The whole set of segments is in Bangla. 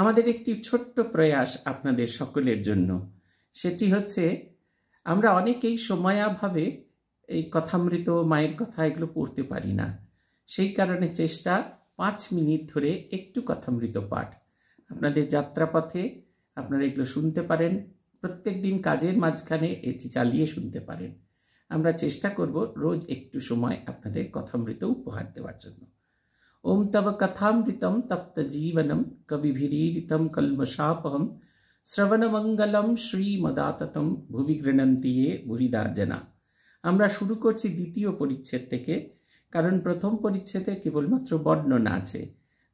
আমাদের একটি ছোট্ট প্রয়াস আপনাদের সকলের জন্য সেটি হচ্ছে আমরা অনেকেই সময়াভাবে এই কথামৃত মায়ের কথা এগুলো পড়তে পারি না সেই কারণে চেষ্টা পাঁচ মিনিট ধরে একটু কথামৃত পাঠ আপনাদের যাত্রাপথে আপনারা এগুলো শুনতে পারেন প্রত্যেক দিন কাজের মাঝখানে এটি চালিয়ে শুনতে পারেন আমরা চেষ্টা করব রোজ একটু সময় আপনাদের কথামৃত উপহার দেওয়ার জন্য ॐ तव তপ্ত तप्तजीवनं कविभिरीरितं कल्मषापहं শ্রবণমঙ্গলম শ্রীমদাততম ভুবি গৃণন্তি এ ভুরিদা জেনা আমরা শুরু করছি দ্বিতীয় পরিচ্ছেদ থেকে কারণ প্রথম পরিচ্ছেদে কেবলমাত্র বর্ণনা আছে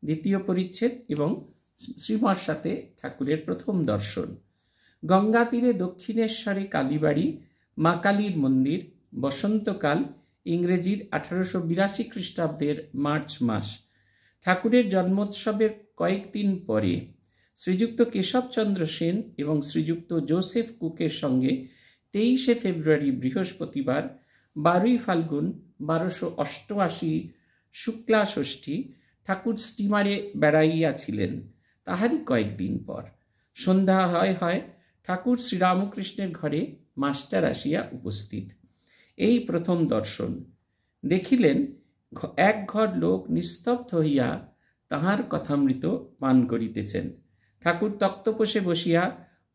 দ্বিতীয় পরিচ্ছেদ এবং শ্রীমার সাথে ঠাকুরের প্রথম দর্শন গঙ্গা তীরে দক্ষিণেশ্বরে কালীবাড়ি মা কালীর মন্দির বসন্তকাল ইংরেজির আঠারোশো বিরাশি খ্রিস্টাব্দের মার্চ মাস ঠাকুরের জন্মোৎসবের কয়েকদিন পরে শ্রীযুক্ত কেশবচন্দ্র সেন এবং শ্রীযুক্ত জোসেফ কুকের সঙ্গে তেইশে ফেব্রুয়ারি বৃহস্পতিবার বারোই ফাল্গুন বারোশো অষ্টআশি শুক্লা ষষ্ঠী ঠাকুর স্টিমারে বেড়াইয়াছিলেন তাহারই কয়েকদিন পর সন্ধ্যা হয় হয় ঠাকুর শ্রীরামকৃষ্ণের ঘরে মাস্টার আসিয়া উপস্থিত এই প্রথম দর্শন দেখিলেন এক ঘর লোক নিস্তব্ধ হইয়া তাহার কথামৃত পান করিতেছেন ঠাকুর তক্তপোষে বসিয়া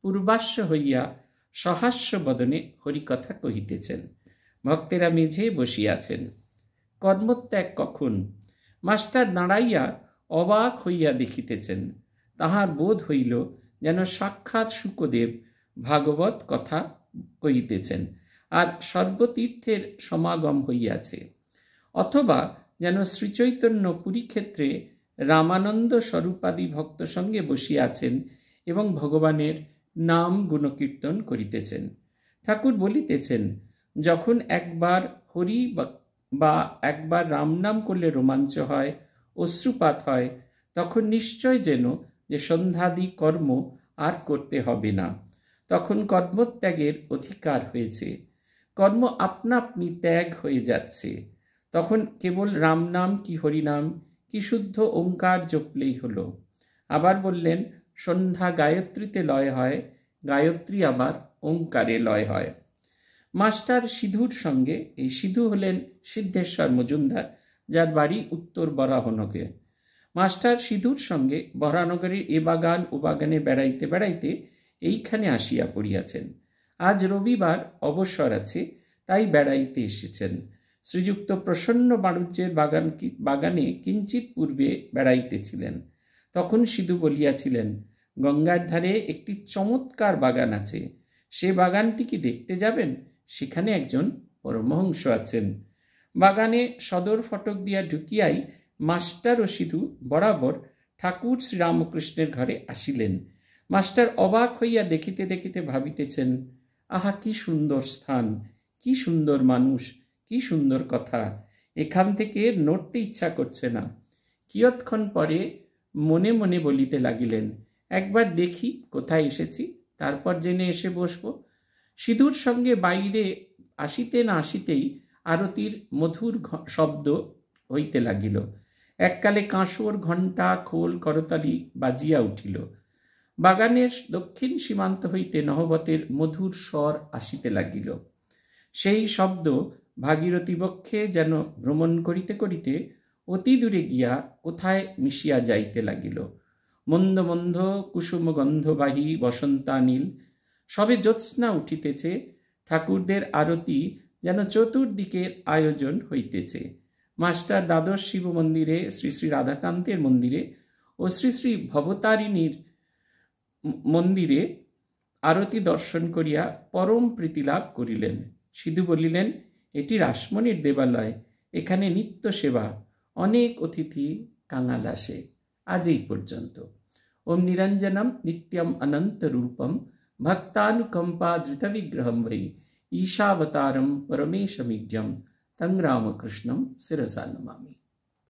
পূর্বাস্য হইয়া সহাস্য বদনে হরিকথা কহিতেছেন ভক্তেরা মেঝে বসিয়াছেন কর্মত্যাগ কখন মাস্টার দাঁড়াইয়া অবাক হইয়া দেখিতেছেন তাহার বোধ হইল যেন সাক্ষাৎ শুকদেব ভাগবত কথা কহিতেছেন আর সর্বতীর্থের সমাগম হইয়াছে অথবা যেন শ্রীচৈতন্য পুরীক্ষেত্রে রামানন্দ স্বরূপাদি ভক্ত সঙ্গে বসিয়াছেন এবং ভগবানের নাম গুণকীর্তন করিতেছেন ঠাকুর বলিতেছেন যখন একবার হরি বা একবার রাম নাম করলে রোমাঞ্চ হয় অশ্রুপাত হয় তখন নিশ্চয় যেন যে সন্ধ্যাদি কর্ম আর করতে হবে না তখন কর্মত্যাগের অধিকার হয়েছে কর্ম আপনা আপনি ত্যাগ হয়ে যাচ্ছে তখন কেবল রাম নাম কি হরিনাম কি শুদ্ধ ওঙ্কার জপলেই হলো আবার বললেন সন্ধ্যা গায়ত্রীতে লয় হয় গায়ত্রী আবার ওঙ্কারে লয় হয় মাস্টার সিধুর সঙ্গে এই সিধু হলেন সিদ্ধেশ্বর মজুমদার যার বাড়ি উত্তর বরাহনকে মাস্টার সিধুর সঙ্গে বরানগরের এ বাগান ও বাগানে বেড়াইতে বেড়াইতে এইখানে আসিয়া পড়িয়াছেন আজ রবিবার অবসর আছে তাই বেড়াইতে এসেছেন শ্রীযুক্ত প্রসন্ন বাণুজ্যের বাগান বাগানে কিঞ্চিত পূর্বে বেড়াইতেছিলেন তখন সিধু বলিয়াছিলেন গঙ্গার ধারে একটি চমৎকার বাগান আছে সে বাগানটি কি দেখতে যাবেন সেখানে একজন পরমহংস আছেন বাগানে সদর ফটক দিয়া ঢুকিয়াই মাস্টার ও সিধু বরাবর ঠাকুর শ্রীরামকৃষ্ণের ঘরে আসিলেন মাস্টার অবাক হইয়া দেখিতে দেখিতে ভাবিতেছেন আহা কি সুন্দর স্থান কি সুন্দর মানুষ কি সুন্দর কথা এখান থেকে নড়তে ইচ্ছা করছে না কিয়ৎক্ষণ পরে মনে মনে বলিতে লাগিলেন একবার দেখি কোথায় এসেছি তারপর জেনে এসে বসব সিধুর সঙ্গে বাইরে আসিতে না আসিতেই আরতির মধুর শব্দ হইতে লাগিল এককালে কাঁসর ঘণ্টা খোল করতালি বাজিয়া উঠিল বাগানের দক্ষিণ সীমান্ত হইতে নহবতের মধুর স্বর আসিতে লাগিল সেই শব্দ ভাগীরথী বক্ষে যেন ভ্রমণ করিতে করিতে অতি দূরে গিয়া কোথায় মিশিয়া যাইতে লাগিল মন্দ মন্দ কুসুমগন্ধবাহী বসন্তানীল সবে জ্যোৎস্না উঠিতেছে ঠাকুরদের আরতি যেন চতুর্দিকের আয়োজন হইতেছে মাস্টার দ্বাদশ শিব মন্দিরে শ্রী শ্রী রাধাকান্তের মন্দিরে ও শ্রী শ্রী ভবতারিণীর মন্দিরে আরতি দর্শন করিয়া পরম প্রীতিলাভ করিলেন সিধু বলিলেন এটি রাসমণির দেবালয় এখানে নিত্য সেবা অনেক অতিথি কাঙাল আসে আজ এই পর্যন্ত ওম নিরঞ্জনম নিত্যম অনন্ত রূপম ভক্তানুকম্পা বিগ্রহম বৈ ঈশাবতারম পরমেশমিড্যম তং রামকৃষ্ণম শিরসা নমামি